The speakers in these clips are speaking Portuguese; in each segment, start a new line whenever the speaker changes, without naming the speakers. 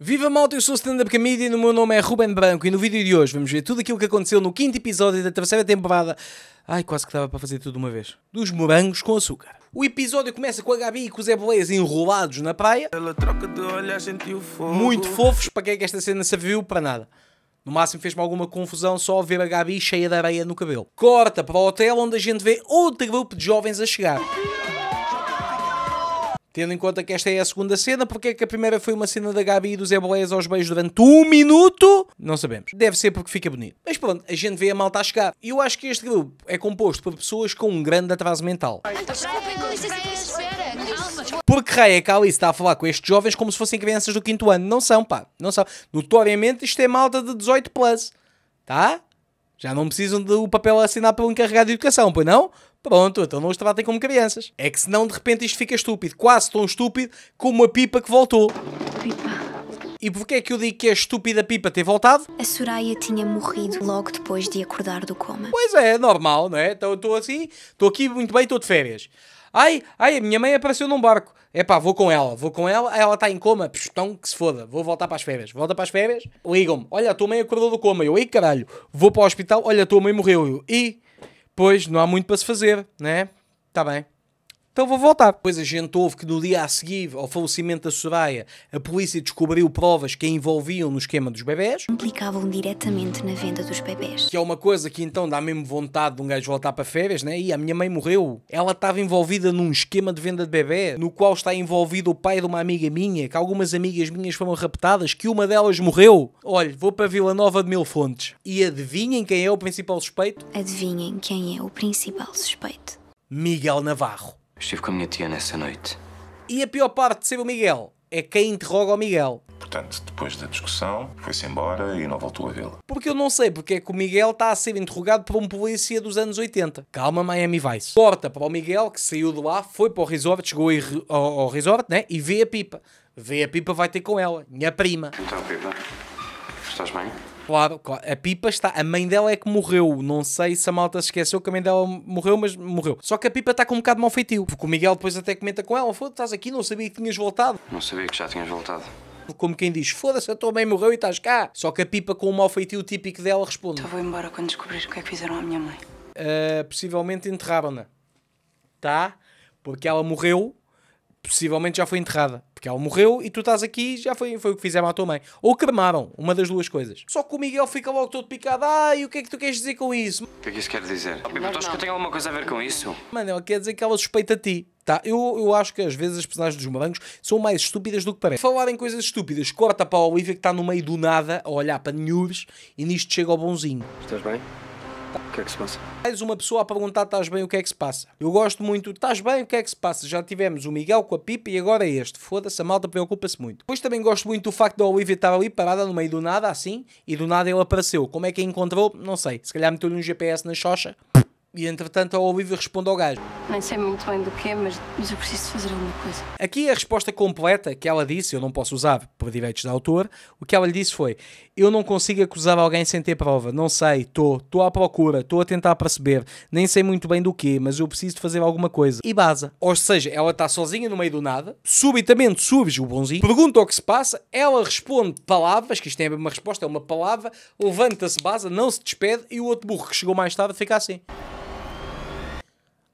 Viva malta, eu sou o stand-up comedian, o meu nome é Ruben Branco e no vídeo de hoje vamos ver tudo aquilo que aconteceu no quinto episódio da terceira temporada. Ai, quase que estava para fazer tudo uma vez. Dos morangos com açúcar. O episódio começa com a Gabi e com o Zé Boleias enrolados na praia. Ela troca de olhar, sentiu fogo. Muito fofos, para que é que esta cena serviu? Para nada. No máximo fez-me alguma confusão só ver a Gabi cheia de areia no cabelo. Corta para o hotel onde a gente vê outro grupo de jovens a chegar. Tendo em conta que esta é a segunda cena, porque é que a primeira foi uma cena da Gabi e dos Zé aos beijos durante um minuto? Não sabemos. Deve ser porque fica bonito. Mas pronto, a gente vê a malta a chegar. E eu acho que este grupo é composto por pessoas com um grande atraso mental. Então porque Hayek está a falar com estes jovens como se fossem crianças do quinto ano. Não são, pá. Não são. Notoriamente isto é malta de 18 plus. Tá? Já não precisam do papel assinar pelo encarregado de educação, pois não? Pronto, então não os tratem como crianças. É que senão de repente isto fica estúpido, quase tão estúpido como a pipa que voltou. Pipa. E porquê é que eu digo que a é estúpida pipa ter voltado? A Soraya tinha morrido logo depois de acordar do coma. Pois é, normal, não é? Então estou assim, estou aqui muito bem, estou de férias. Ai, ai, a minha mãe apareceu num barco. É pá, vou com ela, vou com ela, ela está em coma, pistão que se foda, vou voltar para as férias. Volta para as férias, ligam-me, olha, a tua mãe acordou do coma, eu, ei caralho, vou para o hospital, olha, a tua mãe morreu, eu, e Pois, não há muito para se fazer, né? Está bem então vou voltar. Depois a gente ouve que no dia a seguir ao falecimento da Soraya, a polícia descobriu provas que a envolviam no esquema dos bebés. Implicavam diretamente na venda dos bebés. Que é uma coisa que então dá mesmo vontade de um gajo voltar para férias, né? E a minha mãe morreu. Ela estava envolvida num esquema de venda de bebê, no qual está envolvido o pai de uma amiga minha, que algumas amigas minhas foram raptadas, que uma delas morreu. Olha, vou para Vila Nova de Mil Fontes. E adivinhem quem é o principal suspeito? Adivinhem quem é o principal suspeito. Miguel Navarro. Estive com a minha tia nessa noite. E a pior parte de ser o Miguel é quem interroga o Miguel. Portanto, depois da discussão, foi-se embora e não voltou a vê-la. Porque eu não sei porque é que o Miguel está a ser interrogado por um polícia dos anos 80. Calma, Miami Vice. Corta para o Miguel, que saiu de lá, foi para o resort, chegou ao, ao resort, né? E vê a pipa. Vê a pipa, vai ter com ela, minha prima. Então, pipa, estás bem? Claro, claro. A Pipa está. A mãe dela é que morreu. Não sei se a malta se esqueceu que a mãe dela morreu, mas morreu. Só que a Pipa está com um bocado mau feitio. Porque o Miguel depois até comenta com ela: foda estás aqui, não sabia que tinhas voltado. Não sabia que já tinhas voltado. Como quem diz, foda-se, a tua mãe morreu e estás cá. Só que a pipa com o mau feitio típico dela responde: Então vou embora quando descobrir o que é que fizeram à minha mãe. Uh, possivelmente enterraram-na. Tá? Porque ela morreu possivelmente já foi enterrada. Porque ela morreu e tu estás aqui e já foi, foi o que fizeram à tua mãe. Ou cremaram, uma das duas coisas. Só que o Miguel fica logo todo picado. Ai, o que é que tu queres dizer com isso? O que é que isso quer dizer? Me perguntaste que eu tenho alguma coisa a ver com isso? Mano, ela quer dizer que ela suspeita a ti. Tá, eu, eu acho que às vezes as personagens dos malangos são mais estúpidas do que parecem. Falar em coisas estúpidas, corta para a Olivia que está no meio do nada a olhar para News e nisto chega ao bonzinho. Estás bem? Tá, o que é que se passa? Mais uma pessoa a perguntar estás bem, o que é que se passa? Eu gosto muito, estás bem, o que é que se passa? Já tivemos o Miguel com a pipa e agora é este. Foda-se, a malta preocupa-se muito. Pois também gosto muito do facto da Olivia estar ali parada no meio do nada, assim, e do nada ele apareceu. Como é que a encontrou? Não sei. Se calhar meteu-lhe um GPS na xoxa. E entretanto a Olivia responde ao gajo. Nem sei muito bem do que é, mas, mas eu preciso fazer alguma coisa. Aqui a resposta completa que ela disse, eu não posso usar por direitos de autor, o que ela lhe disse foi: Eu não consigo acusar alguém sem ter prova, não sei, estou, estou à procura, estou a tentar perceber, nem sei muito bem do que, mas eu preciso fazer alguma coisa. E basa. Ou seja, ela está sozinha no meio do nada, subitamente surge o bonzinho, pergunta o que se passa, ela responde palavras, que isto é uma resposta, é uma palavra, levanta-se, basa, não se despede e o outro burro que chegou mais tarde fica assim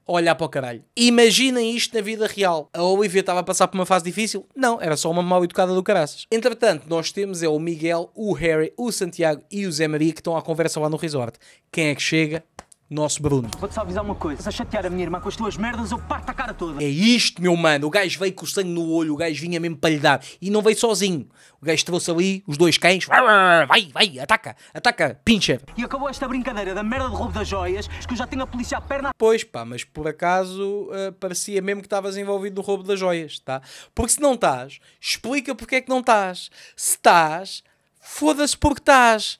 olhar para o caralho. Imaginem isto na vida real. A Olivia estava a passar por uma fase difícil? Não, era só uma mal educada do caraças. Entretanto, nós temos é o Miguel, o Harry, o Santiago e o Zé Maria que estão à conversa lá no resort. Quem é que chega? nosso Bruno. Vou-te só avisar uma coisa: se a chatear a minha irmã com as tuas merdas, eu parto a cara toda. É isto, meu mano. O gajo veio com o sangue no olho, o gajo vinha mesmo para lhe dar. E não veio sozinho. O gajo trouxe ali os dois cães. Vai, vai, ataca, ataca, pinche. E acabou esta brincadeira da merda de roubo das joias, que eu já tenho a polícia à perna. Pois pá, mas por acaso uh, parecia mesmo que estavas envolvido no roubo das joias, tá? Porque se não estás, explica porque é que não estás. Se estás, foda-se porque estás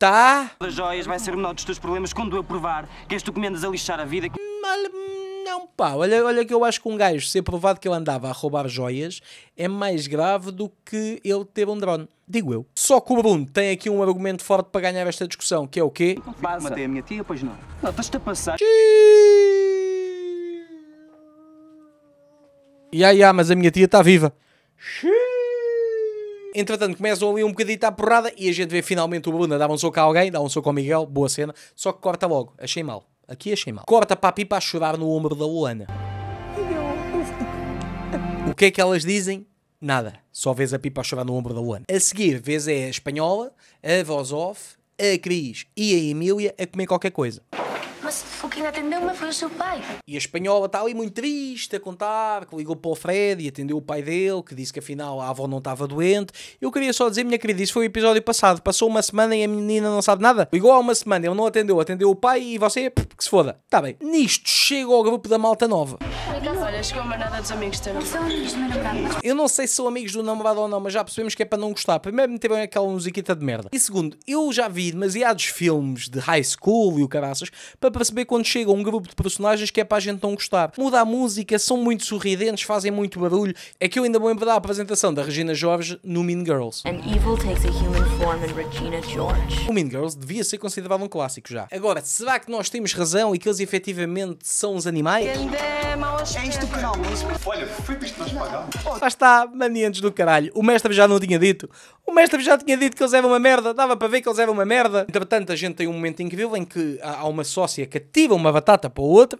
tá? As joias vai ser o menor dos teus problemas quando eu provar que és tu que a lixar a vida. Olha, não, pá, olha, olha que eu acho que um gajo ser provado que ele andava a roubar joias é mais grave do que ele ter um drone. Digo eu. Só que o Bruno tem aqui um argumento forte para ganhar esta discussão, que é o quê? Passa. Matei a minha tia, pois não. Não, estás-te a passar. Xiii. Ya, yeah, ya, yeah, mas a minha tia está viva. Xiii. Entretanto, começam ali um bocadito à porrada e a gente vê finalmente o Bruna dar um soco a alguém, dá um soco ao Miguel, boa cena, só que corta logo, achei mal. Aqui achei mal. Corta para a pipa a chorar no ombro da Luana. O que é que elas dizem? Nada. Só vês a pipa a chorar no ombro da Luana. A seguir, vês é a espanhola, a voz off, a Cris e a Emília a comer qualquer coisa. Mas o que ainda atendeu-me foi o seu pai. E a espanhola está ali muito triste a contar, que ligou para o Fred e atendeu o pai dele, que disse que afinal a avó não estava doente. Eu queria só dizer, minha querida, isso foi o episódio passado. Passou uma semana e a menina não sabe nada. Ligou há uma semana, ele não atendeu, atendeu o pai e você, que se foda. Está bem. Nisto chega ao grupo da malta nova. Olha, chegou uma nada dos amigos também. São amigos do namorado. Eu não sei se são amigos do namorado ou não, mas já percebemos que é para não gostar. Primeiro, meteram aquela musiquita de merda. E segundo, eu já vi demasiados filmes de high school e o caraças para perceber quando chega um grupo de personagens que é para a gente não gostar. Muda a música, são muito sorridentes, fazem muito barulho. É que eu ainda vou lembrar a apresentação da Regina George no Mean Girls. O Mean Girls devia ser considerado um clássico já. Agora, será que nós temos razão e que eles efetivamente são os animais? É isto que não. É Olha, foi isto que nós pagámos. Lá está, maniantes do caralho. O mestre já não tinha dito. O mestre já tinha dito que eles eram uma merda. Dava para ver que eles eram uma merda. Entretanto, a gente tem um momento incrível em que há uma sócia que tira uma batata para outra.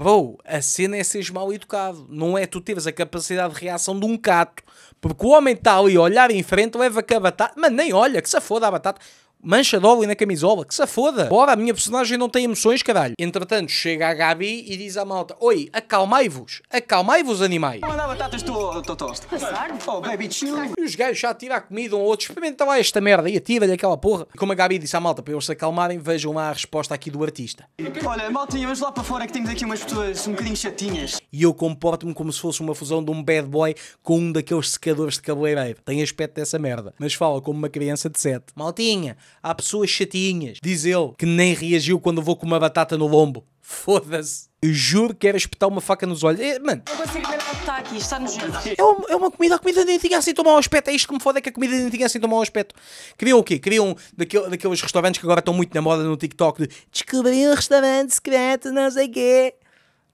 vou a cena é seres mal educado. Não é tu teres a capacidade de reação de um cato. Porque o homem está ali a olhar em frente, leva com a batata. Mas nem olha, que se foda a batata mancha de óleo na camisola, que se foda. Ora, a minha personagem não tem emoções, caralho. Entretanto, chega a Gabi e diz à malta, oi, acalmai-vos, acalmai-vos, animais. Mandar batatas, estou tosto. Passar? Oh, baby, chill. E os gajos já tiram a comida um ou outro, experimenta lá esta merda e atira-lhe aquela porra. E como a Gabi disse à malta para eles se acalmarem, vejam lá a resposta aqui do artista. Olha, maltinha, vamos lá para fora que temos aqui umas pessoas um bocadinho chatinhas. E eu comporto-me como se fosse uma fusão de um bad boy com um daqueles secadores de cabeleireiro. Tem aspecto dessa merda, mas fala como uma criança de 7. Maltinha, Há pessoas chatinhas, diz ele, que nem reagiu quando vou com uma batata no lombo. Foda-se. Juro que era espetar uma faca nos olhos. É, mano. Não consigo ver o que está aqui, está nojento. É uma, é uma comida, a comida nem tinha assim tão mau aspecto. É isto que me foda, é que a comida nem tinha assim tão mau aspecto. Queriam o quê? Queriam daquele, daqueles restaurantes que agora estão muito na moda no TikTok de descobrir um restaurante secreto, não sei quê.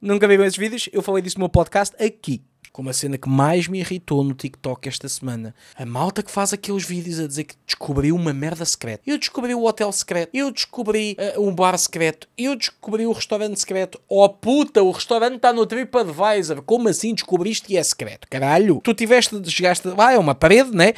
Nunca viram esses vídeos? Eu falei disso no meu podcast aqui com a cena que mais me irritou no TikTok esta semana. A malta que faz aqueles vídeos a dizer que descobriu uma merda secreta. Eu descobri o hotel secreto, eu descobri uh, um bar secreto, eu descobri o restaurante secreto. Oh puta, o restaurante está no TripAdvisor. Como assim descobriste e é secreto? Caralho, tu tiveste, desgaste, ah, é uma parede, né?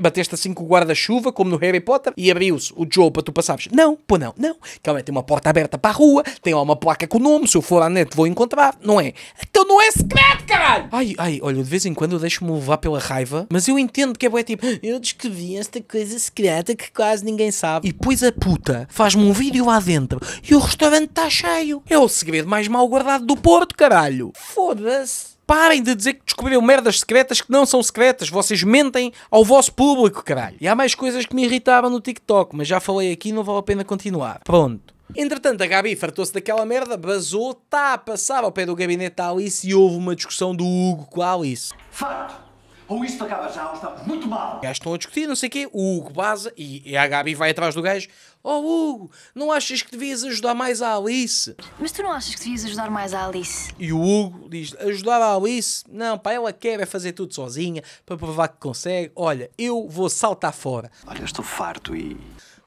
Bateste assim com o guarda-chuva, como no Harry Potter, e abriu-se o Joe para tu passares. Não, pô, não, não. Calma, tem uma porta aberta para a rua, tem lá uma placa com o nome, se eu for à net vou encontrar, não é? Então não é secreto, caralho! Ai, ai, olha, de vez em quando eu deixo-me levar pela raiva, mas eu entendo que é bué tipo, eu descrevi esta coisa secreta que quase ninguém sabe. E depois a puta faz-me um vídeo lá dentro e o restaurante está cheio. É o segredo mais mal guardado do Porto, caralho. Foda-se. Parem de dizer que descobriram merdas secretas que não são secretas. Vocês mentem ao vosso público, caralho. E há mais coisas que me irritavam no TikTok, mas já falei aqui, não vale a pena continuar. Pronto. Entretanto, a Gabi fartou-se daquela merda, basou, tá, passava ao pé do gabinete da Alice e houve uma discussão do Hugo com a Alice. Fato! Ou isto acaba já, ou estamos muito mal. Já estão a discutir, não sei o quê. O Hugo basa e a Gabi vai atrás do gajo. Oh Hugo, não achas que devias ajudar mais a Alice? Mas tu não achas que devias ajudar mais a Alice? E o Hugo diz: ajudar a Alice? Não, pá, ela quer é fazer tudo sozinha para provar que consegue. Olha, eu vou saltar fora. Olha, estou farto e.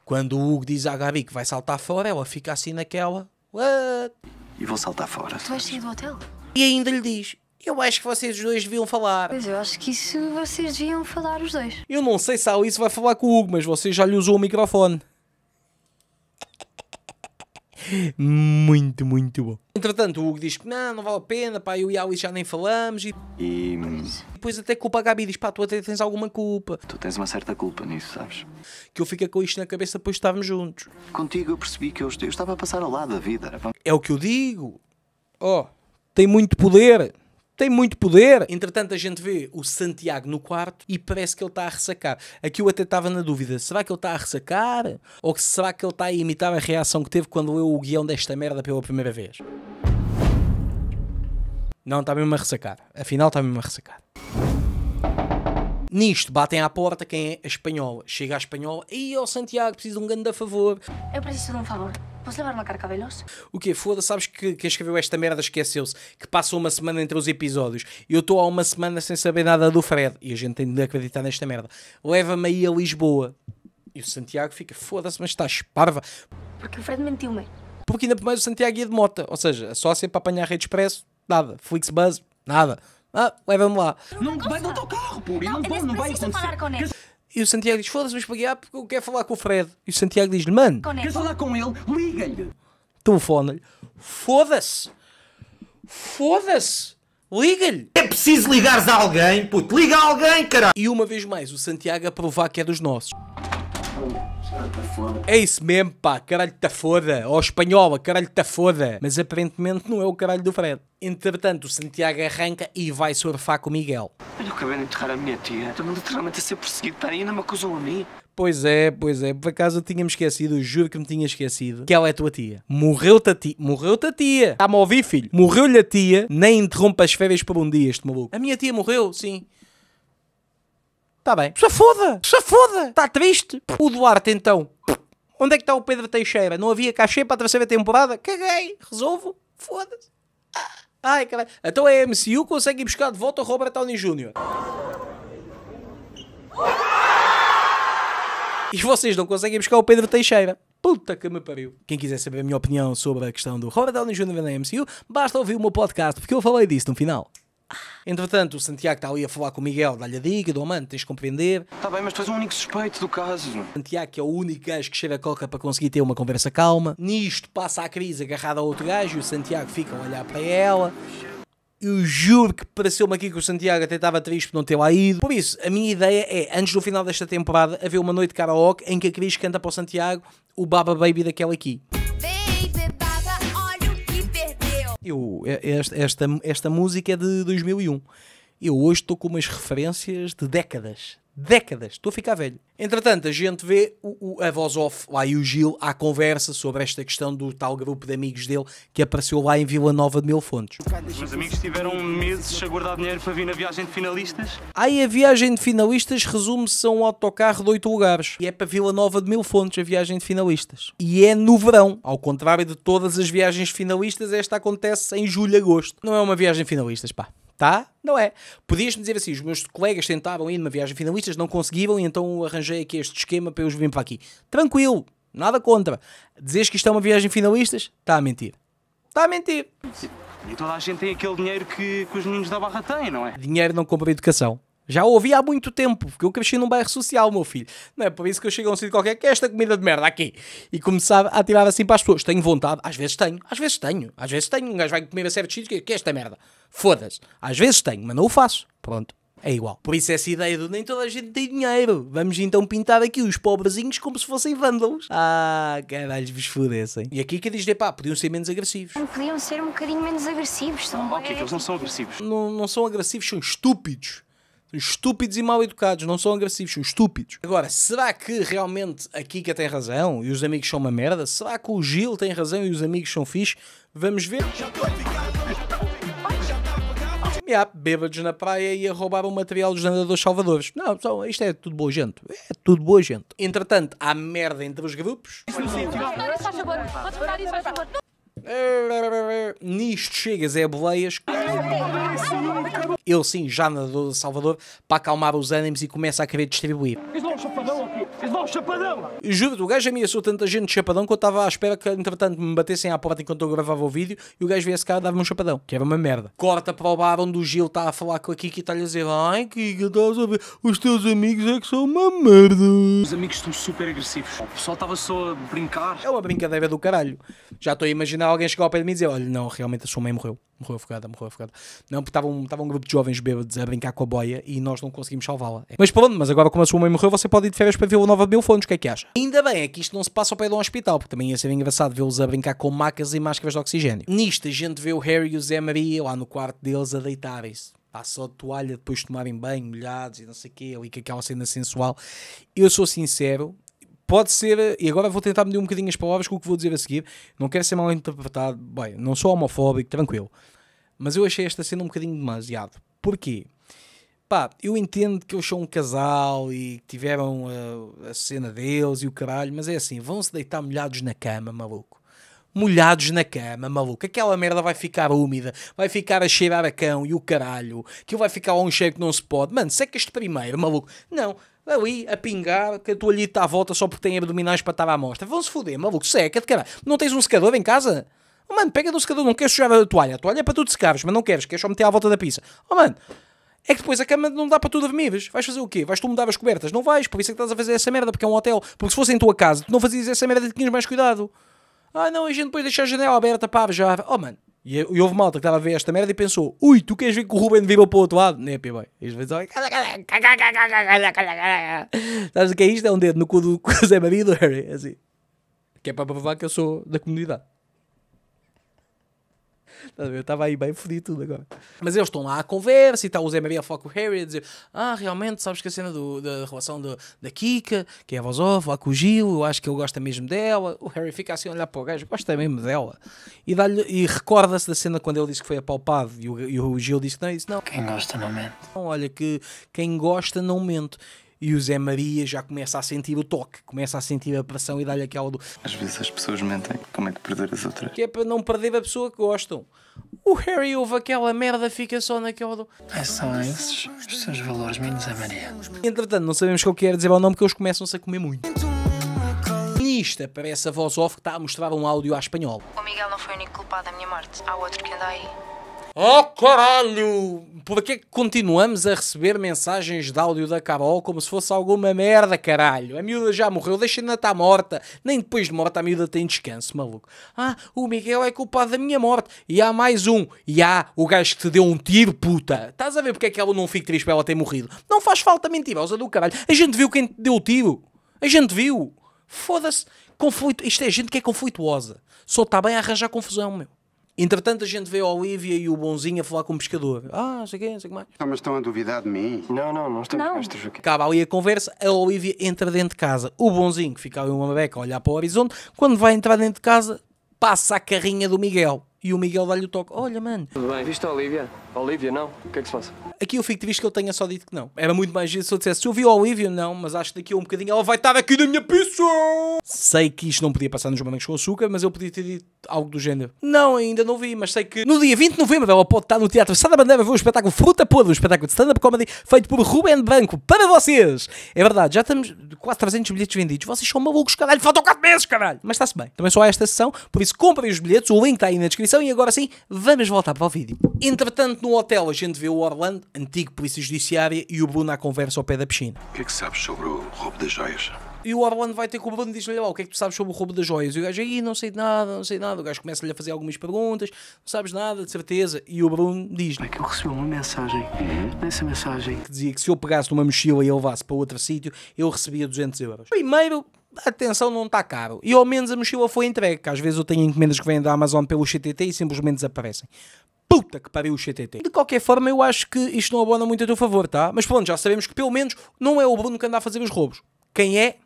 Quando o Hugo diz à Gabi que vai saltar fora, ela fica assim naquela. What? E vou saltar fora. Tu vais sair do hotel? E ainda lhe diz: eu acho que vocês os dois deviam falar. Mas eu acho que isso vocês deviam falar os dois. Eu não sei se a Alice vai falar com o Hugo, mas você já lhe usou o microfone muito, muito bom. Entretanto, o Hugo diz que não, não vale a pena, pá, eu e a Alice já nem falamos. E, e... depois até culpa a Gabi diz, pá, tu até tens alguma culpa. Tu tens uma certa culpa nisso, sabes? Que eu fico com isto na cabeça depois de estarmos juntos. Contigo eu percebi que eu, estava a passar ao lado da vida. É o que eu digo. Ó, oh, tem muito poder tem muito poder. Entretanto, a gente vê o Santiago no quarto e parece que ele está a ressacar. Aqui eu até estava na dúvida: será que ele está a ressacar? Ou será que ele está a imitar a reação que teve quando leu o guião desta merda pela primeira vez? Não, está mesmo a ressacar. Afinal, está mesmo a ressacar. Nisto, batem à porta quem é a espanhola. Chega a espanhola e, ó Santiago, preciso de um grande favor. Eu preciso de um favor. Posso levar uma carcavelos? O quê? Foda, sabes que quem escreveu esta merda esqueceu-se que passou uma semana entre os episódios e eu estou há uma semana sem saber nada do Fred e a gente tem de acreditar nesta merda. Leva-me aí a Lisboa. E o Santiago fica, foda-se, mas estás parva. Porque o Fred mentiu-me. Porque ainda por mais o Santiago ia de mota, ou seja, só sempre assim para apanhar a rede expresso, nada. Flixbus, nada. Ah, leva-me lá. Não, não vai no teu carro, pô. Não, não, vai, não vai acontecer. com ele. E o Santiago diz, foda-se, mas paguei porque eu quero falar com o Fred. E o Santiago diz-lhe, mano... Queres falar com ele? Liga-lhe. Telefona-lhe. Foda-se. Foda-se. Liga-lhe! É preciso ligares a alguém, puto! Liga a alguém, caralho! E uma vez mais, o Santiago a provar que é dos nossos. É isso tá mesmo, pá, caralho tá foda. Ou oh, espanhola, caralho tá foda. Mas aparentemente não é o caralho do Fred. Entretanto, o Santiago arranca e vai surfar com o Miguel. Olha, eu acabei de enterrar a minha tia. Estou-me então, literalmente a ser perseguido, pá, ainda me acusou a mim. Pois é, pois é, por acaso eu tinha-me esquecido, juro que me tinha esquecido, que ela é tua tia. Morreu-te a tia, morreu-te a tia. Está-me a ouvir, filho? Morreu-lhe a tia, nem interrompa as férias por um dia este maluco. A minha tia morreu, sim. Está bem. Só foda! Só foda! Está triste? O Duarte então. Onde é que está o Pedro Teixeira? Não havia cachê para a terceira temporada? Caguei! Resolvo? Foda-se! Ah! Ai, caralho. Então é a MCU consegue buscar de volta o Robert Downey Jr. E vocês não conseguem buscar o Pedro Teixeira. Puta que me pariu. Quem quiser saber a minha opinião sobre a questão do Robert Downey Jr. na MCU, basta ouvir o meu podcast, porque eu falei disso no final. Entretanto, o Santiago está ali a falar com o Miguel, dá-lhe a dica, do amante, tens de compreender. Está bem, mas tu és o único suspeito do caso. Santiago, que é o único gajo que cheira a coca para conseguir ter uma conversa calma. Nisto passa a crise agarrada a outro gajo e o Santiago fica a olhar para ela. Eu juro que pareceu-me aqui que o Santiago até estava triste por não ter lá ido. Por isso, a minha ideia é, antes do final desta temporada, haver uma noite de karaoke em que a Cris canta para o Santiago o Baba Baby daquela aqui eu, é, é esta, esta, esta música é de 2001. Eu hoje estou com umas referências de décadas décadas. Estou a ficar velho. Entretanto, a gente vê o, o, a voz off lá e o Gil à conversa sobre esta questão do tal grupo de amigos dele que apareceu lá em Vila Nova de Mil Fontes. Os meus amigos tiveram meses a guardar dinheiro para vir na viagem de finalistas. Aí a viagem de finalistas resume-se a um autocarro de oito lugares. E é para Vila Nova de Mil Fontes a viagem de finalistas. E é no verão. Ao contrário de todas as viagens finalistas, esta acontece em julho, agosto. Não é uma viagem de finalistas, pá. Tá? Não é. Podias-me dizer assim: os meus colegas tentavam ir numa viagem finalistas, não conseguiam, e então arranjei aqui este esquema para eles virem para aqui. Tranquilo, nada contra. Dizes que isto é uma viagem finalistas? Está a mentir. Está a mentir. E toda a gente tem aquele dinheiro que, que os meninos da barra têm, não é? Dinheiro não compra educação. Já ouvi há muito tempo, porque eu cresci num bairro social, meu filho. Não é por isso que eu chego a um sítio qualquer, que é esta comida de merda aqui. E começava a atirar assim para as pessoas. Tenho vontade, às vezes tenho, às vezes tenho, às vezes tenho. Um gajo vai comer a certos sítios, que é, é esta merda. Foda-se. Às vezes tenho, mas não o faço. Pronto. É igual. Por isso essa ideia de nem toda a gente tem dinheiro. Vamos então pintar aqui os pobrezinhos como se fossem vândalos. Ah, caralho, vos fudessem. E aqui que diz de pá, podiam ser menos agressivos. Não podiam ser um bocadinho menos agressivos. São ok, é... eles não são agressivos. Não, não são agressivos, são estúpidos estúpidos e mal educados, não são agressivos, são estúpidos. Agora, será que realmente a Kika tem razão e os amigos são uma merda? Será que o Gil tem razão e os amigos são fixe? Vamos ver. Yeah, bêbados na praia e a roubar o material dos nadadores salvadores. Não, pessoal, isto é tudo boa gente. É tudo boa gente. Entretanto, há merda entre os grupos. Isso no sítio. Nisto chegas é boleias. Ele sim já nadou de Salvador para acalmar os ânimos e começa a querer distribuir e levar chapadão. Juro-te, o gajo ameaçou tanta gente de chapadão que eu estava à espera que, entretanto, me batessem à porta enquanto eu gravava o vídeo e o gajo viesse cá e dava-me um chapadão, que era uma merda. Corta para o bar onde o Gil está a falar com a Kiki e está-lhe a dizer: Ai, Kiki, estás a ver? Os teus amigos é que são uma merda. Os amigos estão super agressivos. O pessoal estava só a brincar. É uma brincadeira do caralho. Já estou a imaginar alguém chegar ao pé de mim e dizer: Olha, não, realmente a sua mãe morreu. Morreu afogada, morreu afogada. Não, porque estava um, um grupo de jovens bêbados a brincar com a boia e nós não conseguimos salvá-la. É. Mas pronto, mas agora como a sua mãe morreu, você pode ir de férias para ver o Nova Belfonte, o que é que acha? Ainda bem é que isto não se passa ao pé de um hospital, porque também ia ser engraçado vê-los a brincar com macas e máscaras de oxigênio. Nisto a gente vê o Harry e o Zé Maria lá no quarto deles a deitarem-se pá, só de toalha depois de tomarem banho, molhados e não sei o quê, ali com aquela cena sensual. Eu sou sincero, pode ser, e agora vou tentar medir um bocadinho as palavras com o que vou dizer a seguir, não quero ser mal interpretado, bem, não sou homofóbico, tranquilo, mas eu achei esta cena um bocadinho demasiado. Porquê? Pá, eu entendo que eles são um casal e tiveram a, eh, a cena deles e o caralho, mas é assim, vão-se deitar molhados na cama, maluco molhados na cama, maluco. Aquela merda vai ficar úmida, vai ficar a cheirar a cão e o caralho. Que vai ficar lá um cheiro que não se pode. Mano, seca este primeiro, maluco. Não, ali a pingar, que a tua está à volta só porque tem abdominais para estar à mostra. Vão-se foder, maluco. Seca-te, caralho. Não tens um secador em casa? Oh, mano, pega no secador, não queres sujar a toalha. A toalha é para tu te secares, mas não queres, queres só meter à volta da pizza. Oh, mano é que depois a cama não dá para tudo admíveis. Vais fazer o quê? Vais tu mudar as cobertas? Não vais, por isso é que estás a fazer essa merda, porque é um hotel. Porque se fosse em tua casa, tu não fazias essa merda e tinhas mais cuidado. Ah, não, a gente depois deixa a janela aberta, para já. Oh, mano. E, e houve malta que estava a ver esta merda e pensou: ui, tu queres ver que o Ruben viva para o outro lado? Né, pá, a dizer que é isto? É um dedo no cu do Zé marido, é assim. Que é para provar que eu sou da comunidade. Eu estava aí bem fodido tudo agora. Mas eles estão lá à conversa e está o Zé Maria a falar com o Harry a dizer: Ah, realmente, sabes que a cena do, da relação do, da Kika, que é a voz off, lá com o Gil, eu acho que ele gosta mesmo dela. O Harry fica assim a olhar para o gajo, gosta mesmo dela. E, e recorda-se da cena quando ele disse que foi apalpado e o, e o Gil disse que não, disse não. Quem gosta não mente. Olha, que quem gosta não mente e o Zé Maria já começa a sentir o toque, começa a sentir a pressão e dá-lhe aquela do. Às vezes as pessoas mentem para medo é de perder as outras. Que é para não perder a pessoa que gostam. O Harry ouve aquela merda, fica só naquela do. É, ah, são esses os seus valores, menos a Maria. Entretanto, não sabemos o que quer dizer ao nome, porque eles começam-se a comer muito. Nisto aparece a voz off que está a mostrar um áudio à espanhol. O Miguel não foi o único culpado da minha morte. Há outro que anda aí. Oh caralho! Porquê que continuamos a receber mensagens de áudio da Carol como se fosse alguma merda, caralho? A miúda já morreu, deixa-na estar tá morta. Nem depois de morta a miúda tem descanso, maluco. Ah, o Miguel é culpado da minha morte. E há mais um. E há o gajo que te deu um tiro, puta. Estás a ver porque é que ela não fica triste para ela ter morrido? Não faz falta mentirosa do caralho. A gente viu quem te deu o tiro. A gente viu. Foda-se. Conflito. Isto é gente que é conflituosa. Só está bem a arranjar confusão, meu. Entretanto, a gente vê a Olivia e o Bonzinho a falar com o pescador. Ah, sei quem, sei que mais. Não, mas estão a duvidar de mim? Não, não, não estamos mestres aqui. Acaba ali a conversa, a Olivia entra dentro de casa. O Bonzinho, que fica ali uma beca a olhar para o horizonte, quando vai entrar dentro de casa, passa a carrinha do Miguel. E o Miguel dá-lhe o toque. Olha, mano. Tudo bem. Viste a Olivia? Olivia, não. O que é que se passa? Aqui o triste que eu tenha só dito que não. Era muito mais giro se eu dissesse, se eu vi a Olivia, não, mas acho que daqui a um bocadinho ela vai estar aqui na minha pizza. Sei que isto não podia passar nos momentos com açúcar, mas eu podia ter dito algo do género. Não, ainda não vi, mas sei que no dia 20 de novembro ela pode estar no Teatro Sada da Bandeira ver o espetáculo Fruta Podre, um espetáculo de stand-up comedy feito por Ruben Branco para vocês. É verdade, já estamos quase 300 bilhetes vendidos. Vocês são malucos, caralho, faltam 4 meses, caralho. Mas está-se bem. Também só há esta sessão, por isso comprem os bilhetes, o link está aí na descrição e agora sim, vamos voltar para o vídeo. Entretanto, no hotel a gente vê o Orlando antigo polícia judiciária, e o Bruno à conversa ao pé da piscina. O que é que sabes sobre o roubo das joias? E o Orlando vai ter com o Bruno e diz-lhe: oh, o que é que tu sabes sobre o roubo das joias? E o gajo, aí não sei de nada, não sei de nada. O gajo começa-lhe a fazer algumas perguntas, não sabes nada, de certeza. E o Bruno diz É que eu recebi uma mensagem, nessa uhum. mensagem, que dizia que se eu pegasse numa mochila e levasse para outro sítio, eu recebia 200 euros. Primeiro, atenção, não está caro. E ao menos a mochila foi entregue, que às vezes eu tenho encomendas que vêm da Amazon pelo CTT e simplesmente desaparecem. Puta que pariu o CTT. De qualquer forma, eu acho que isto não abona muito a teu favor, tá? Mas pronto, já sabemos que pelo menos não é o Bruno que anda a fazer os roubos. Quem é?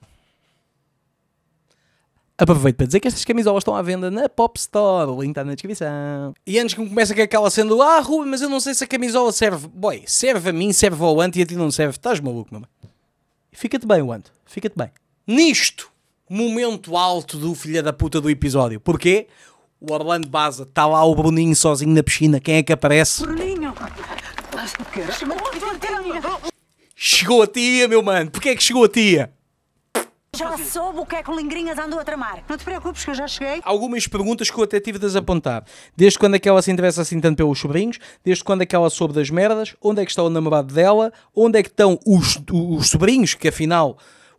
Aproveito para dizer que estas camisolas estão à venda na Pop Store, o link está na descrição. E antes que me comece com aquela sendo, ah, Ruben, mas eu não sei se a camisola serve. Boy, serve a mim, serve ao Ant e a ti não serve. Estás maluco, meu mãe? Fica-te bem, Ant, fica-te bem. Nisto, momento alto do filha da puta do episódio. Porquê? O Orlando Baza está lá, o Bruninho sozinho na piscina. Quem é que aparece? Bruninho! Chegou a tia, meu mano. Porquê é que chegou a tia? Já soube o que é que o Lingrinhas andou a tramar. Não te preocupes que eu já cheguei. Algumas perguntas que eu até tive de desapontar. Desde quando é que ela se interessa assim tanto pelos sobrinhos? Desde quando é que ela soube das merdas? Onde é que está o namorado dela? Onde é que estão os, os sobrinhos que afinal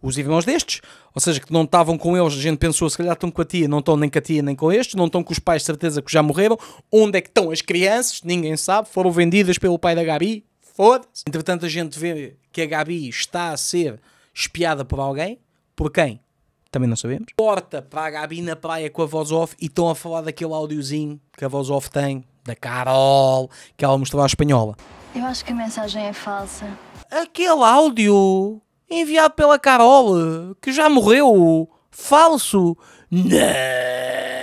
os irmãos destes, ou seja, que não estavam com eles, a gente pensou, se calhar estão com a tia, não estão nem com a tia nem com estes, não estão com os pais, certeza que já morreram. Onde é que estão as crianças? Ninguém sabe, foram vendidas pelo pai da Gabi, foda-se. Entretanto, a gente vê que a Gabi está a ser espiada por alguém, por quem? Também não sabemos. Porta para a Gabi na praia com a voz off e estão a falar daquele audiozinho que a voz off tem, da Carol, que ela mostrou à espanhola. Eu acho que a mensagem é falsa. Aquele áudio enviado pela Carol, que já morreu. Falso? Não.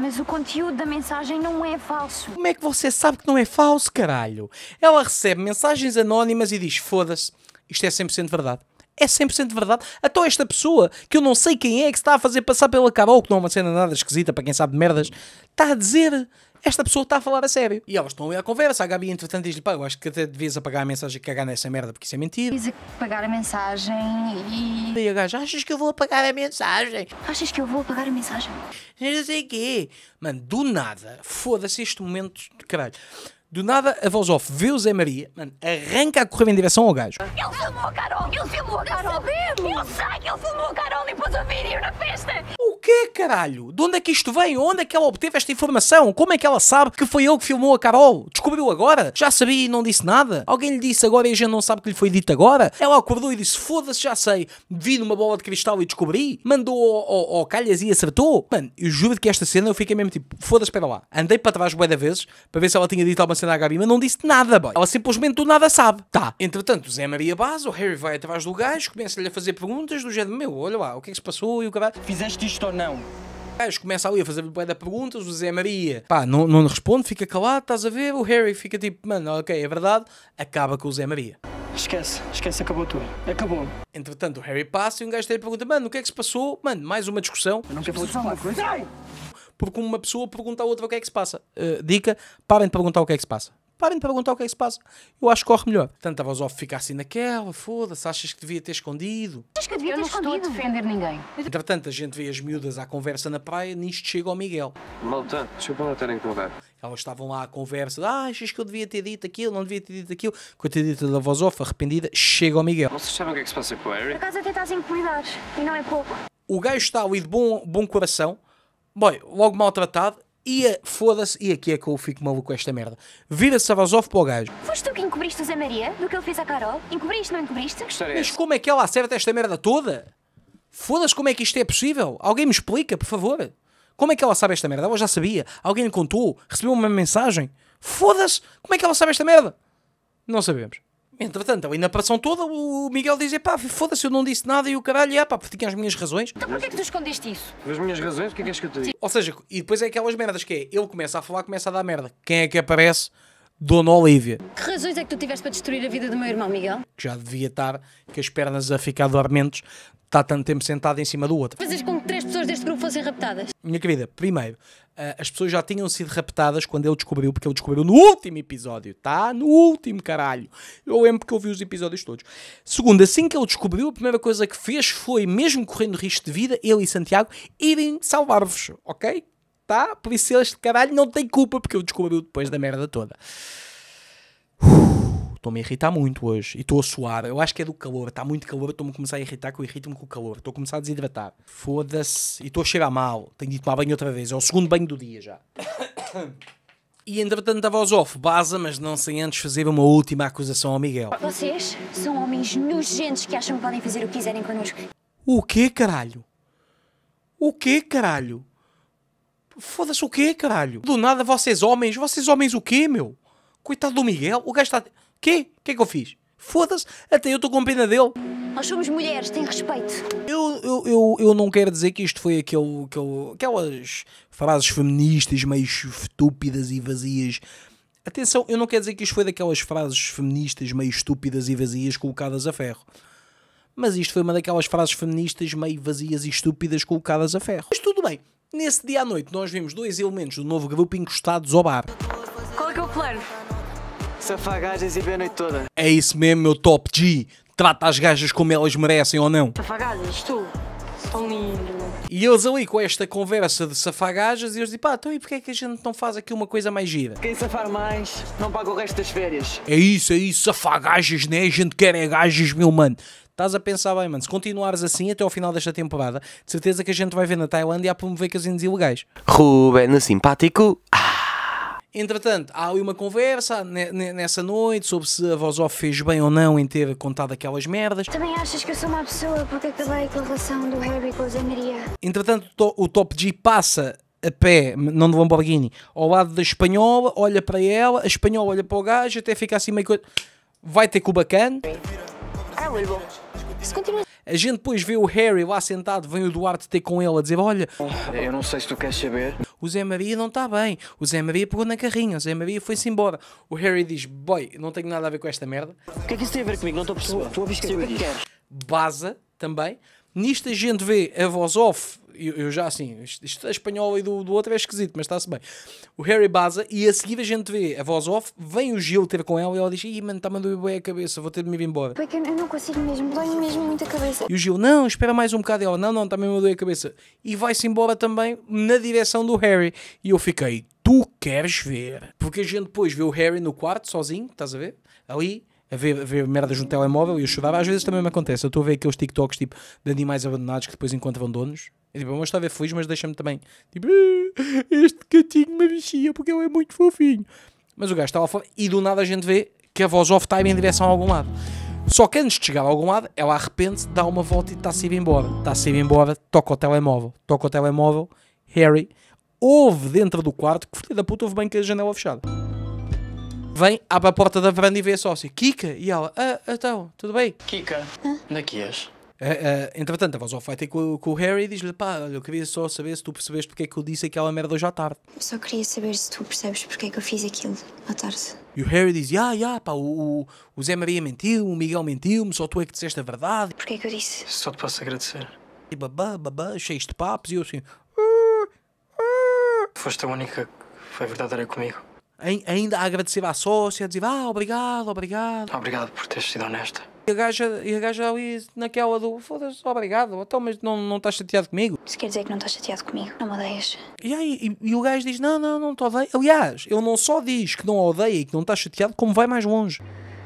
Mas o conteúdo da mensagem não é falso. Como é que você sabe que não é falso, caralho? Ela recebe mensagens anónimas e diz: foda-se, isto é 100% verdade. É 100% verdade. Até então esta pessoa, que eu não sei quem é, que se está a fazer passar pela Carol, que não é uma cena nada esquisita para quem sabe merdas, está a dizer esta pessoa está a falar a sério. E elas estão ali à conversa. A Gabi, entretanto, diz-lhe: pá, eu acho que até devias apagar a mensagem e cagar nessa merda, porque isso é mentira. Devias apagar a mensagem e. E a gaja: achas que eu vou apagar a mensagem? Achas que eu vou apagar a mensagem? Não sei quê. Mano, do nada, foda-se este momento de caralho. Do nada, a voz off vê o Zé Maria, mano, arranca a correr em direção ao gajo. Ele filmou a Carol, ele filmou a Carol. Eu, eu sei que ele filmou a Carol e pôs o vídeo na festa quê, caralho? De onde é que isto vem? Onde é que ela obteve esta informação? Como é que ela sabe que foi eu que filmou a Carol? Descobriu agora? Já sabia e não disse nada? Alguém lhe disse agora e a gente não sabe que lhe foi dito agora? Ela acordou e disse: foda-se, já sei. Vi numa bola de cristal e descobri. Mandou ao, ao, ao calhas e acertou. Mano, eu juro que esta cena eu fiquei mesmo tipo: foda-se, espera lá. Andei para trás boeda da vezes para ver se ela tinha dito alguma cena à Gabi, mas não disse nada, boy. Ela simplesmente do nada sabe. Tá. Entretanto, Zé Maria Baz, o Harry vai atrás do gajo, começa-lhe a fazer perguntas do género: meu, olha lá, o que é que se passou e o caralho. Fizeste isto não. Os começa ali a fazer bué da perguntas, o Zé Maria, pá, não, não responde, fica calado, estás a ver? O Harry fica tipo, mano, ok, é verdade, acaba com o Zé Maria. Esquece, esquece, acabou tudo. Acabou. Entretanto, o Harry passa e um gajo tem a pergunta, mano, o que é que se passou? Mano, mais uma discussão. Eu não quero falar de uma coisa. Porque uma pessoa pergunta à outra o que é que se passa. Uh, dica, parem de perguntar o que é que se passa parem de perguntar o que é que se passa. Eu acho que corre melhor. Portanto, estavas off ficar assim naquela, foda-se, achas que devia ter escondido? Achas que devia ter eu não escondido. estou a defender ninguém. Entretanto, a gente vê as miúdas à conversa na praia, nisto chega ao Miguel. Malta, desculpa não terem conversa. Elas estavam lá à conversa, ah, achas que eu devia ter dito aquilo, não devia ter dito aquilo. com a dita da voz off, arrependida, chega ao Miguel. Vocês sabem o que é que se passa com o Harry? Por acaso até estás em cuidados, e não é pouco. O gajo está ali de bom, bom coração, bom logo maltratado, ia, foda-se, e aqui é que eu fico maluco com esta merda. Vira-se Savazov para o gajo. Foste tu que encobriste o Zé Maria do que ele fez à Carol? Encobriste, não encobriste? É Mas como é que ela acerta esta merda toda? Foda-se como é que isto é possível? Alguém me explica, por favor. Como é que ela sabe esta merda? Ela já sabia. Alguém lhe contou, recebeu uma mensagem. Foda-se! Como é que ela sabe esta merda? Não sabemos. Entretanto, aí na pressão toda, o Miguel diz: pá, foda-se, eu não disse nada e o caralho, é pá, porque tinha as minhas razões. Então porquê é que tu escondeste isso? As minhas razões, o que é que és que eu te digo? Ou seja, e depois é aquelas merdas que é: ele começa a falar, começa a dar merda. Quem é que aparece? Dona Olívia. Que razões é que tu tiveste para destruir a vida do meu irmão Miguel? Que já devia estar com as pernas a ficar dormentes está tanto tempo sentado em cima do outro. Fazes com que três pessoas deste grupo fossem raptadas? Minha querida, primeiro, eh, as pessoas já tinham sido raptadas quando ele descobriu, porque ele descobriu no último episódio, tá? No último, caralho. Eu lembro porque eu vi os episódios todos. Segundo, assim que ele descobriu, a primeira coisa que fez foi, mesmo correndo risco de vida, ele e Santiago irem salvar-vos, ok? Tá? Por isso este caralho não tem culpa, porque ele descobriu depois da merda toda. Uf. Estou-me a irritar muito hoje e estou a suar. Eu acho que é do calor. Está muito calor, estou-me a começar a irritar, que eu ritmo me com o calor. Estou a começar a desidratar. Foda-se. E estou a cheirar mal. Tenho de tomar banho outra vez. É o segundo banho do dia já. E entretanto a voz off baza, mas não sem antes fazer uma última acusação ao Miguel. Vocês são homens nojentos que acham que podem fazer o que quiserem connosco. O quê, caralho? O quê, caralho? Foda-se o quê, caralho? Do nada vocês homens, vocês homens o quê, meu? Coitado do Miguel, o gajo está... Quê? O que é que eu fiz? Foda-se, até eu estou com pena dele. Nós somos mulheres, tem respeito. Eu, eu, eu, eu, não quero dizer que isto foi aquele, aquele, aquelas frases feministas meio estúpidas e vazias. Atenção, eu não quero dizer que isto foi daquelas frases feministas meio estúpidas e vazias colocadas a ferro. Mas isto foi uma daquelas frases feministas meio vazias e estúpidas colocadas a ferro. Mas tudo bem. Nesse dia à noite nós vimos dois elementos do novo grupo encostados ao bar. Qual é que é o plano? e ver a noite toda. É isso mesmo, meu top G. Trata as gajas como elas merecem ou não. Safagadas, tu. são lindo. E eles ali com esta conversa de safagajas e eles dizem, pá, então e porquê é que a gente não faz aqui uma coisa mais gira? Quem safar mais não paga o resto das férias. É isso, é isso, safagajas, né? A gente quer é gajas, meu mano estás a pensar bem, mano, se continuares assim até ao final desta temporada, de certeza que a gente vai ver na Tailândia a promover casinhos ilegais. Ruben, simpático. Ah. Entretanto, há ali uma conversa nessa noite sobre se a voz off fez bem ou não em ter contado aquelas merdas. Também achas que eu sou uma pessoa porque acabei com a relação do Harry com a Zé Maria? Entretanto, o Top G passa a pé, não do Lamborghini, ao lado da espanhola, olha para ela, a espanhola olha para o gajo, até fica assim meio que Vai ter com o bacana. Ah, se A gente depois vê o Harry lá sentado, vem o Duarte ter com ele a dizer: Olha, eu não sei se tu queres saber. O Zé Maria não está bem. O Zé Maria pegou na carrinha. O Zé Maria foi-se embora. O Harry diz: Boy, não tenho nada a ver com esta merda. O que é que isso tem a ver comigo? Não estou a perceber. ouviste a perceber o que queres. Baza também. Nisto a gente vê a voz off eu, eu já assim, isto da é espanhola e do, do outro é esquisito, mas está-se bem. O Harry Baza, e a seguir a gente vê a voz off, vem o Gil ter com ela e ela diz: Ih, mano, está-me a doer bem a cabeça, vou ter de me ir embora. Porque eu não consigo mesmo, dói mesmo muita cabeça. E o Gil: Não, espera mais um bocado. E ela: Não, não, está me a doer a cabeça. E vai-se embora também na direção do Harry. E eu fiquei: Tu queres ver? Porque a gente depois vê o Harry no quarto sozinho, estás a ver? Ali a ver, a ver merdas no telemóvel e eu chorar. Às vezes também me acontece. Eu estou a ver aqueles TikToks tipo, de animais abandonados que depois encontram donos. É tipo, a ver feliz, mas deixa-me também. Tipo, ah, este gatinho me vicia porque ele é muito fofinho. Mas o gajo está lá fora e do nada a gente vê que a voz off-time é em direção a algum lado. Só que antes de chegar a algum lado, ela arrepende, dá uma volta e está-se a ir embora. Está-se a ir embora, toca o telemóvel. Toca o telemóvel, Harry ouve dentro do quarto que filha da puta houve bem que a janela fechada. Vem, abre a porta da varanda e vê a sócia. Kika! E ela, ah, então, tudo bem? Kika, onde é que és? Uh, uh, entretanto, a voz off vai ter com, com o Harry e diz-lhe: pá, olha, eu queria só saber se tu percebeste porque é que eu disse aquela merda hoje à tarde. Eu só queria saber se tu percebes porque é que eu fiz aquilo à tarde. E o Harry diz: ah, yeah, pá, o, o Zé Maria mentiu, o Miguel mentiu-me, só tu é que disseste a verdade. Porquê é que eu disse? Só te posso agradecer. E babá, babá, cheio de papos e eu assim. Ah, ah. Foste a única que foi verdadeira comigo ainda a agradecer à sócia, a dizer ah, obrigado, obrigado. Tá, obrigado por teres sido honesta. E a gaja, e a gaja ali naquela do foda-se, obrigado, então, mas não, não estás chateado comigo? Isso quer dizer que não estás chateado comigo, não me odeias. E aí, e, e o gajo diz: não, não, não te odeio. Aliás, ele não só diz que não odeia e que não está chateado, como vai mais longe.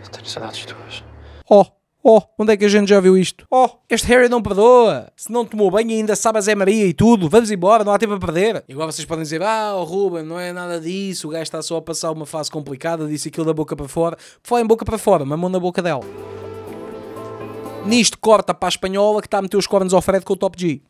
Eu tenho saudades tuas. Oh. Oh, onde é que a gente já viu isto? Oh, este Harry não perdoa. Se não tomou banho ainda sabe a Zé Maria e tudo. Vamos embora, não há tempo a perder. igual vocês podem dizer, ah, o oh, Ruben, não é nada disso. O gajo está só a passar uma fase complicada, disse aquilo da boca para fora. Fala em boca para fora, mamou na boca dela. Nisto corta para a espanhola que está a meter os cornos ao Fred com o Top G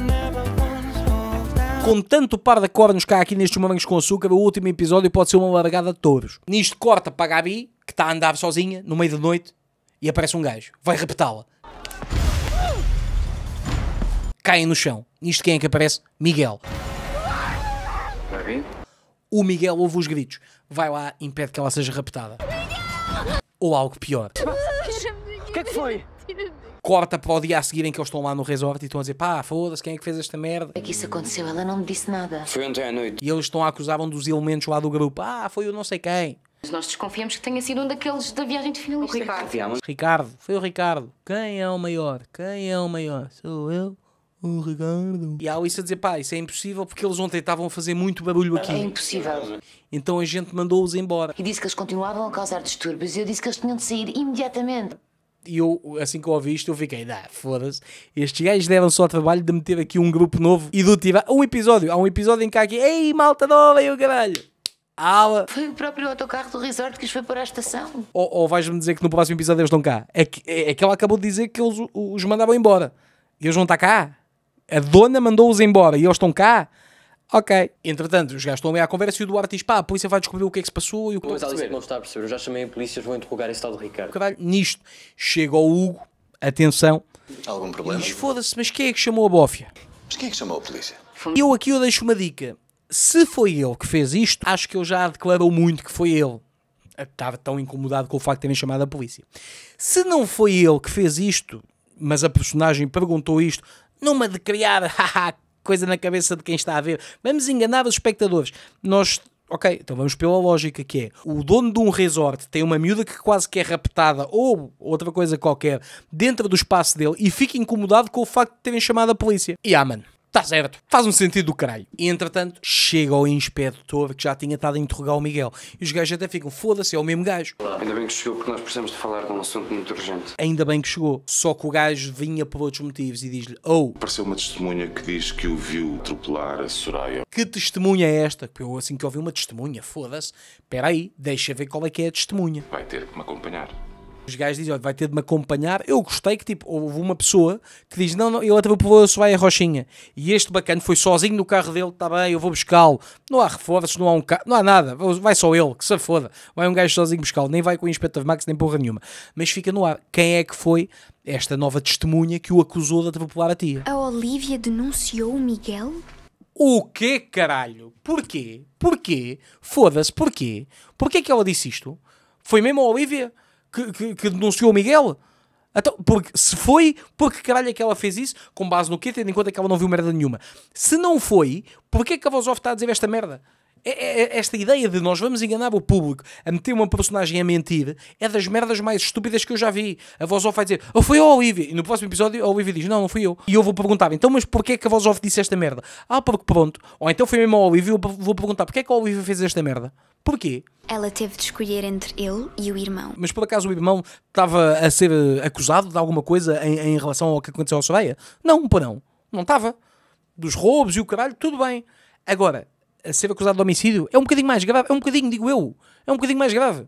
com tanto par de cornos cá aqui nestes morangos com açúcar, o último episódio pode ser uma largada de touros. Nisto corta para a Gabi, que está a andar sozinha, no meio da noite, e aparece um gajo, vai repetá-la. Caem no chão. Nisto quem é que aparece? Miguel. O Miguel ouve os gritos, vai lá e impede que ela seja raptada. Ou algo pior. O que é que foi? Corta para o dia a seguir em que eles estão lá no resort e estão a dizer pá, foda-se, quem é que fez esta merda? É que isso aconteceu, ela não me disse nada. Foi ontem à noite. E eles estão a acusar um dos elementos lá do grupo, ah, foi o não sei quem. Nós desconfiamos que tenha sido um daqueles da viagem de finalista. O Ricardo. Ricardo, foi o Ricardo. Quem é o maior? Quem é o maior? Sou eu, o Ricardo. E há isso a dizer, pá, isso é impossível porque eles ontem estavam a fazer muito barulho aqui. É impossível. Então a gente mandou-os embora. E disse que eles continuavam a causar distúrbios e eu disse que eles tinham de sair imediatamente. E eu, assim que eu ouvi isto, eu fiquei, dá, foda-se. Estes gajos deram só o trabalho de meter aqui um grupo novo e do tirar um episódio. Há um episódio em que há aqui, ei, malta nova e o caralho ala. Foi o próprio autocarro do resort que os foi para a estação. Ou, ou vais-me dizer que no próximo episódio eles estão cá? É que, é, é, que ela acabou de dizer que eles os mandavam embora. E eles vão estar cá? A dona mandou-os embora e eles estão cá? Ok. Entretanto, os gajos estão ali à conversa e o Duarte diz: pá, a polícia vai descobrir o que é que se passou e o que Mas Alice não está a perceber. Eu já chamei a polícia, vou interrogar esse tal de Ricardo. Caralho, nisto chega o Hugo, atenção. Algum problema? Diz: foda-se, mas quem é que chamou a bófia? Mas quem é que chamou a polícia? Eu aqui eu deixo uma dica se foi ele que fez isto, acho que ele já declarou muito que foi ele. Estava tão incomodado com o facto de terem chamado a polícia. Se não foi ele que fez isto, mas a personagem perguntou isto, numa de criar haha, coisa na cabeça de quem está a ver, vamos enganar os espectadores. Nós Ok, então vamos pela lógica que é: o dono de um resort tem uma miúda que quase que é raptada ou outra coisa qualquer dentro do espaço dele e fica incomodado com o facto de terem chamado a polícia. E ah, mano, Está certo. Faz um sentido do caralho. E entretanto, chega o inspetor que já tinha estado a interrogar o Miguel. E os gajos até ficam, foda-se, é o mesmo gajo. Ainda bem que chegou, porque nós precisamos de falar de um assunto muito urgente. Ainda bem que chegou. Só que o gajo vinha por outros motivos e diz-lhe, ou oh, Apareceu uma testemunha que diz que o viu atropelar a Soraya. Que testemunha é esta? Eu assim que ouvi uma testemunha, foda-se. Espera aí, deixa ver qual é que é a testemunha. Vai ter que me acompanhar. Os gajos dizem, olha, vai ter de me acompanhar. Eu gostei que, tipo, houve uma pessoa que diz, não, não, ele atropelou-se, vai a Rochinha. E este bacana foi sozinho no carro dele, está bem, eu vou buscá-lo. Não há reforços, não há um carro, não há nada. Vai só ele, que se foda. Vai um gajo sozinho buscá-lo, nem vai com o Inspector Max, nem porra nenhuma. Mas fica no ar, quem é que foi esta nova testemunha que o acusou de atropelar a tia? A Olivia denunciou o Miguel? O quê, caralho? Porquê? Porquê? Foda-se, porquê? Porquê que ela disse isto? Foi mesmo a Olivia? que, que, que denunciou o Miguel? Então, porque, se foi, porque caralho é que ela fez isso? Com base no quê? Tendo em conta que ela não viu merda nenhuma. Se não foi, porquê é que a Vozov está a dizer esta merda? É, é, é, esta ideia de nós vamos enganar o público a meter uma personagem a mentir é das merdas mais estúpidas que eu já vi. A voz off vai dizer, oh, foi o Olivia. E no próximo episódio a Olivia diz, não, não fui eu. E eu vou perguntar, então, mas porquê que a voz off disse esta merda? Ah, porque pronto. Ou então foi mesmo a Olivia, eu vou perguntar, porquê que a Olivia fez esta merda? Porquê? Ela teve de escolher entre ele e o irmão. Mas por acaso o irmão estava a ser eh, acusado de alguma coisa em, em relação ao que aconteceu ao Soraya? Não, por não. Não estava. Dos roubos e o caralho, tudo bem. Agora, a ser acusado de homicídio é um bocadinho mais grave. É um bocadinho, digo eu. É um bocadinho mais grave.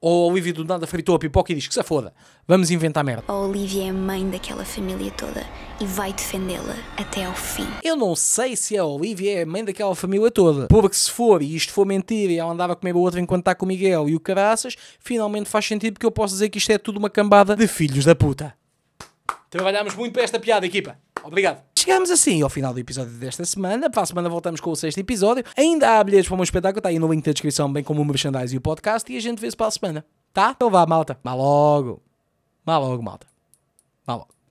Ou a Olivia do nada fritou a pipoca e diz que se foda, vamos inventar merda. A Olivia é mãe daquela família toda e vai defendê-la até ao fim. Eu não sei se a Olivia é mãe daquela família toda. Porque se for e isto for mentira e ela andava a comer o outro enquanto está com o Miguel e o caraças, finalmente faz sentido porque eu posso dizer que isto é tudo uma cambada de filhos da puta. Trabalhámos muito para esta piada, equipa. Obrigado chegamos assim ao final do episódio desta semana. Para a semana voltamos com o sexto episódio. Ainda há bilhetes para o meu espetáculo, está aí no link da descrição, bem como o merchandise e o podcast. E a gente vê-se para a semana, tá? Então vá, malta. mal logo. mal logo, malta. mal logo.